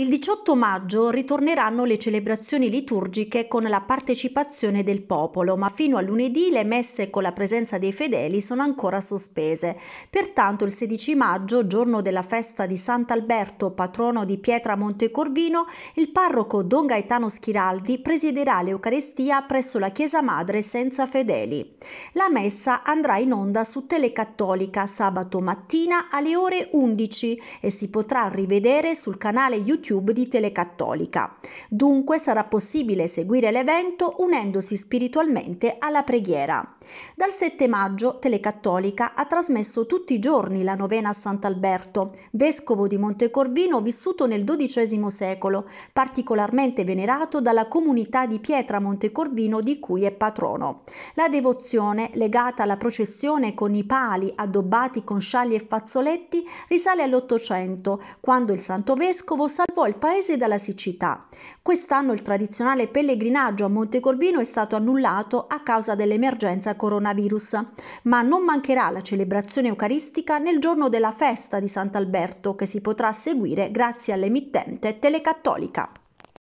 Il 18 maggio ritorneranno le celebrazioni liturgiche con la partecipazione del popolo, ma fino a lunedì le messe con la presenza dei fedeli sono ancora sospese. Pertanto il 16 maggio, giorno della festa di Sant'Alberto, patrono di Pietra Montecorvino, il parroco Don Gaetano Schiraldi presiderà l'Eucarestia presso la Chiesa Madre senza fedeli. La messa andrà in onda su Telecattolica sabato mattina alle ore 11 e si potrà rivedere sul canale YouTube YouTube di Telecattolica. Dunque sarà possibile seguire l'evento unendosi spiritualmente alla preghiera. Dal 7 maggio Telecattolica ha trasmesso tutti i giorni la novena a Sant'Alberto, vescovo di Montecorvino vissuto nel XII secolo, particolarmente venerato dalla comunità di Pietra Montecorvino di cui è patrono. La devozione, legata alla processione con i pali addobbati con scialli e fazzoletti, risale all'Ottocento, quando il santo vescovo salvò po' il paese dalla siccità. Quest'anno il tradizionale pellegrinaggio a Montecorvino è stato annullato a causa dell'emergenza coronavirus, ma non mancherà la celebrazione eucaristica nel giorno della festa di Sant'Alberto che si potrà seguire grazie all'emittente Telecattolica.